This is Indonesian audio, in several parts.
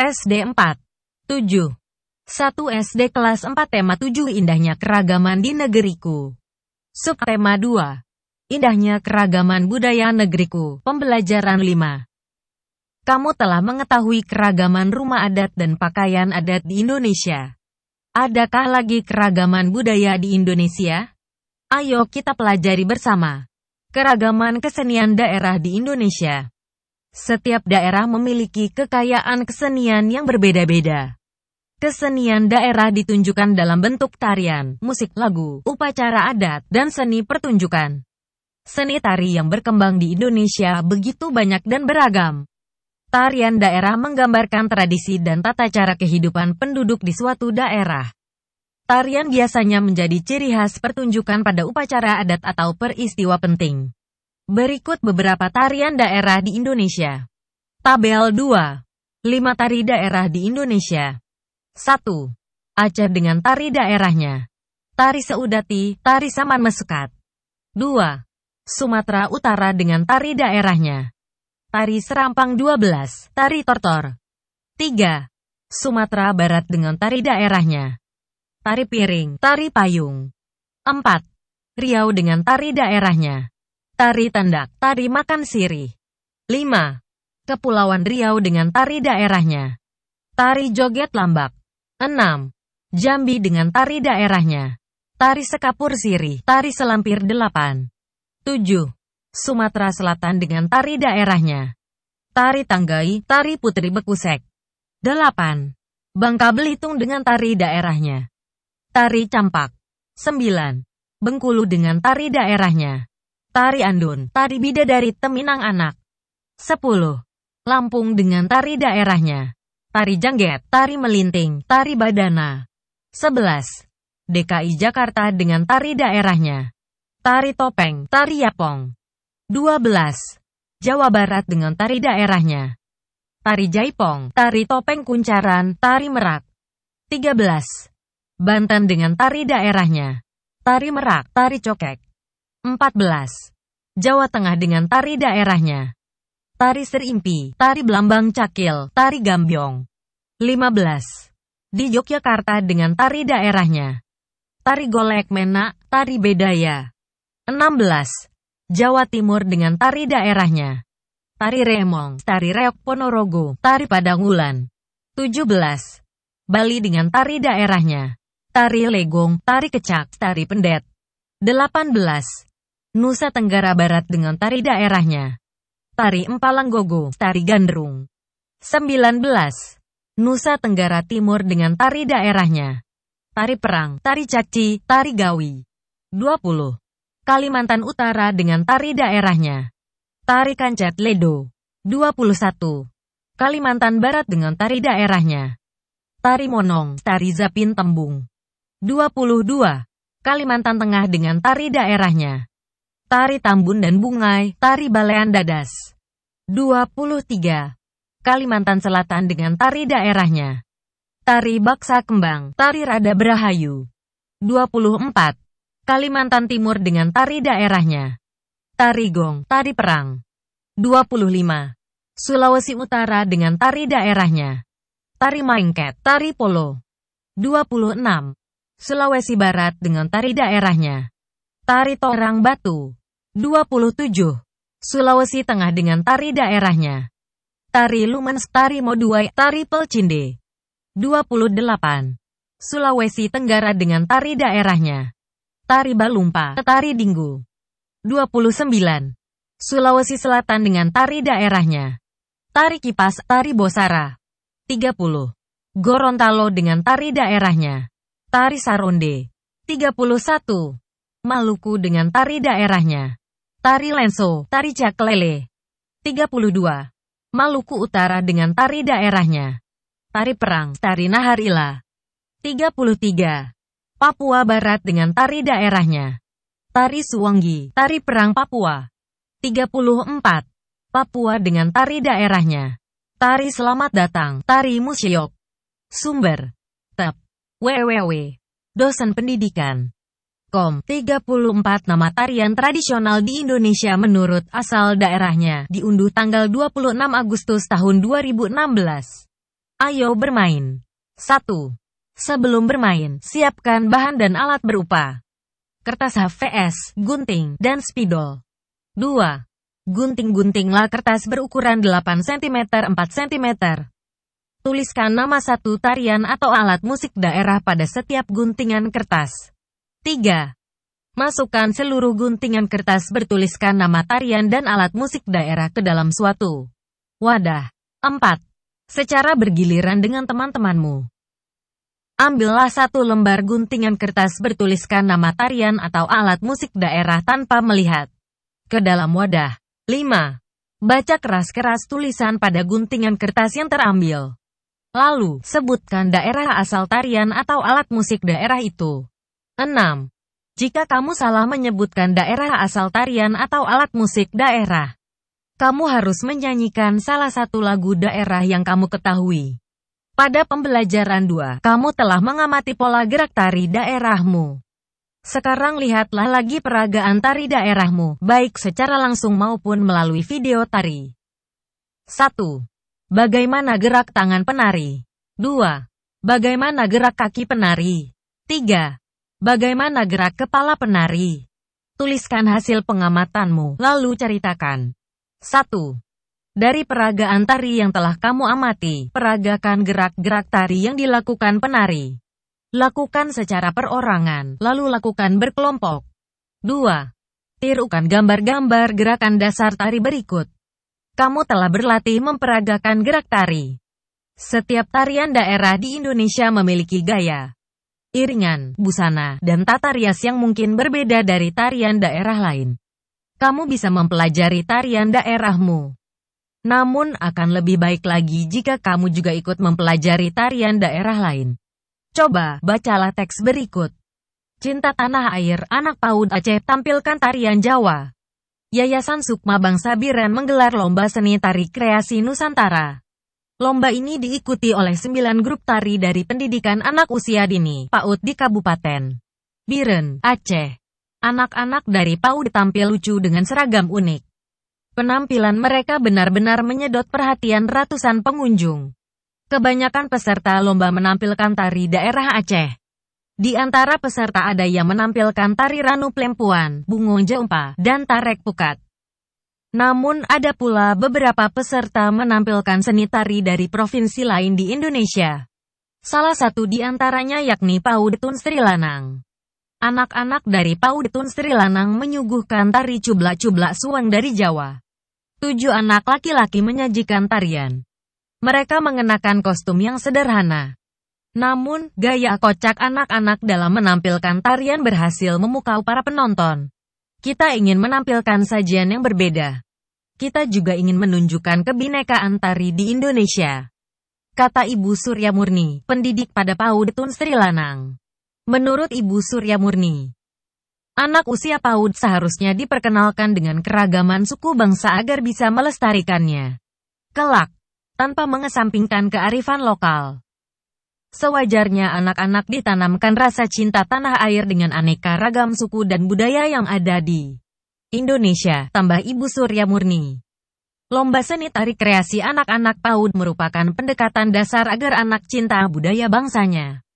SD 4. 7. 1 SD kelas 4 tema 7 Indahnya keragaman di negeriku. Subtema 2. Indahnya keragaman budaya negeriku. Pembelajaran 5. Kamu telah mengetahui keragaman rumah adat dan pakaian adat di Indonesia. Adakah lagi keragaman budaya di Indonesia? Ayo kita pelajari bersama. Keragaman kesenian daerah di Indonesia. Setiap daerah memiliki kekayaan kesenian yang berbeda-beda. Kesenian daerah ditunjukkan dalam bentuk tarian, musik lagu, upacara adat, dan seni pertunjukan. Seni tari yang berkembang di Indonesia begitu banyak dan beragam. Tarian daerah menggambarkan tradisi dan tata cara kehidupan penduduk di suatu daerah. Tarian biasanya menjadi ciri khas pertunjukan pada upacara adat atau peristiwa penting. Berikut beberapa tarian daerah di Indonesia. Tabel 2. 5 tari daerah di Indonesia. 1. Aceh dengan tari daerahnya. Tari Seudati, Tari Saman Mesekat. 2. Sumatera Utara dengan tari daerahnya. Tari Serampang 12, Tari Tortor. 3. Sumatera Barat dengan tari daerahnya. Tari Piring, Tari Payung. 4. Riau dengan tari daerahnya. Tari Tendak, Tari Makan siri. 5. Kepulauan Riau dengan tari daerahnya. Tari Joget Lambak. 6. Jambi dengan tari daerahnya. Tari Sekapur siri. Tari Selampir 8. 7. Sumatera Selatan dengan tari daerahnya. Tari Tanggai, Tari Putri Bekusek. 8. Bangka Belitung dengan tari daerahnya. Tari Campak. 9. Bengkulu dengan tari daerahnya. Tari Andun, Tari bida dari Teminang Anak. 10. Lampung dengan tari daerahnya. Tari Jangget, Tari Melinting, Tari Badana. 11. DKI Jakarta dengan tari daerahnya. Tari Topeng, Tari Yapong. 12. Jawa Barat dengan tari daerahnya. Tari Jaipong, Tari Topeng Kuncaran, Tari Merak. 13. Banten dengan tari daerahnya. Tari Merak, Tari Cokek. 14. Jawa Tengah dengan tari daerahnya. Tari Serimpi, Tari Belambang Cakil, Tari Gambyong. 15. Di Yogyakarta dengan tari daerahnya. Tari Golek Mena, Tari Bedaya. 16. Jawa Timur dengan tari daerahnya. Tari Remong, Tari Reok Ponorogo, Tari padang Padangulan. 17. Bali dengan tari daerahnya. Tari Legong, Tari Kecak, Tari Pendet. 18. Nusa Tenggara Barat dengan tari daerahnya. Tari Empalang Gogo, tari Gandrung. 19. Nusa Tenggara Timur dengan tari daerahnya. Tari Perang, tari Caci, tari Gawi. 20. Kalimantan Utara dengan tari daerahnya. Tari Kancat Ledo. 21. Kalimantan Barat dengan tari daerahnya. Tari Monong, Tari Zapin Tembung. 22. Kalimantan Tengah dengan tari daerahnya. Tari Tambun dan Bungai, Tari Balean Dadas. 23. Kalimantan Selatan dengan tari daerahnya. Tari Baksa Kembang, Tari Rada Berahayu. 24. Kalimantan Timur dengan tari daerahnya. Tari Gong, Tari Perang. 25. Sulawesi Utara dengan tari daerahnya. Tari Maingket, Tari Polo. 26. Sulawesi Barat dengan tari daerahnya. Tari Torang Batu. 27. Sulawesi Tengah dengan tari daerahnya. Tari Lumans Tari Moduai Tari Pelcinde. 28. Sulawesi Tenggara dengan tari daerahnya. Tari Balumpa, Tari Dinggu. 29. Sulawesi Selatan dengan tari daerahnya. Tari Kipas, Tari Bosara. 30. Gorontalo dengan tari daerahnya. Tari Saronde. 31. Maluku dengan tari daerahnya. Tari Lenso, Tari Jaklele. 32. Maluku Utara dengan tari daerahnya. Tari Perang, Tari Naharila. 33. Papua Barat dengan tari daerahnya. Tari Suwangi, Tari Perang Papua. 34. Papua dengan tari daerahnya. Tari Selamat Datang, Tari Musyok. Sumber. Tep. www. Dosen Pendidikan. Com. 34 Nama tarian tradisional di Indonesia menurut asal daerahnya diunduh tanggal 26 Agustus tahun 2016. Ayo bermain. 1. Sebelum bermain, siapkan bahan dan alat berupa kertas HVS, gunting, dan spidol. 2. Gunting-guntinglah kertas berukuran 8 cm 4 cm. Tuliskan nama satu tarian atau alat musik daerah pada setiap guntingan kertas. 3. Masukkan seluruh guntingan kertas bertuliskan nama tarian dan alat musik daerah ke dalam suatu wadah. 4. Secara bergiliran dengan teman-temanmu. Ambillah satu lembar guntingan kertas bertuliskan nama tarian atau alat musik daerah tanpa melihat ke dalam wadah. 5. Baca keras-keras tulisan pada guntingan kertas yang terambil. Lalu, sebutkan daerah asal tarian atau alat musik daerah itu. 6. Jika kamu salah menyebutkan daerah asal tarian atau alat musik daerah, kamu harus menyanyikan salah satu lagu daerah yang kamu ketahui. Pada pembelajaran 2, kamu telah mengamati pola gerak tari daerahmu. Sekarang lihatlah lagi peragaan tari daerahmu, baik secara langsung maupun melalui video tari. 1. Bagaimana gerak tangan penari? 2. Bagaimana gerak kaki penari? 3. Bagaimana gerak kepala penari? Tuliskan hasil pengamatanmu, lalu ceritakan. 1. Dari peragaan tari yang telah kamu amati, peragakan gerak-gerak tari yang dilakukan penari. Lakukan secara perorangan, lalu lakukan berkelompok. 2. Tirukan gambar-gambar gerakan dasar tari berikut. Kamu telah berlatih memperagakan gerak tari. Setiap tarian daerah di Indonesia memiliki gaya, iringan, busana, dan tata rias yang mungkin berbeda dari tarian daerah lain. Kamu bisa mempelajari tarian daerahmu. Namun akan lebih baik lagi jika kamu juga ikut mempelajari tarian daerah lain. Coba, bacalah teks berikut. Cinta Tanah Air, Anak PAUD Aceh, tampilkan tarian Jawa. Yayasan Sukma Bangsa Biren menggelar lomba seni tari kreasi Nusantara. Lomba ini diikuti oleh sembilan grup tari dari pendidikan anak usia dini, PAUD di Kabupaten Biren, Aceh. Anak-anak dari PAUD tampil lucu dengan seragam unik. Penampilan mereka benar-benar menyedot perhatian ratusan pengunjung. Kebanyakan peserta lomba menampilkan tari daerah Aceh. Di antara peserta ada yang menampilkan tari Ranu Plempuan, Bungung Jeumpa, dan Tarek Pukat. Namun ada pula beberapa peserta menampilkan seni tari dari provinsi lain di Indonesia. Salah satu di antaranya yakni Paudetun Sri Lanang. Anak-anak dari Paudetun Sri Lanang menyuguhkan tari cublak-cublak suang dari Jawa. Tujuh anak laki-laki menyajikan tarian. Mereka mengenakan kostum yang sederhana. Namun, gaya kocak anak-anak dalam menampilkan tarian berhasil memukau para penonton. Kita ingin menampilkan sajian yang berbeda. Kita juga ingin menunjukkan kebinekaan tari di Indonesia. Kata Ibu Surya Murni, pendidik pada PAUD Tun Sri Lanang. Menurut Ibu Surya Murni, anak usia PAUD seharusnya diperkenalkan dengan keragaman suku bangsa agar bisa melestarikannya. Kelak, tanpa mengesampingkan kearifan lokal. Sewajarnya anak-anak ditanamkan rasa cinta tanah air dengan aneka ragam suku dan budaya yang ada di Indonesia, tambah Ibu Surya Murni. Lomba seni tari kreasi anak-anak PAUD merupakan pendekatan dasar agar anak cinta budaya bangsanya.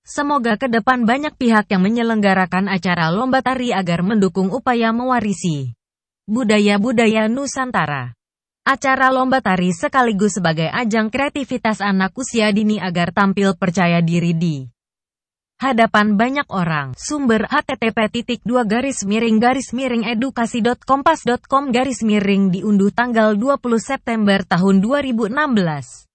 Semoga ke depan banyak pihak yang menyelenggarakan acara lomba tari agar mendukung upaya mewarisi budaya-budaya Nusantara. Acara lomba tari sekaligus sebagai ajang kreativitas anak usia dini agar tampil percaya diri di hadapan banyak orang. Sumber http 2 garis miring garis miring edukasi.kompas.com garis miring diunduh tanggal 20 September tahun 2016.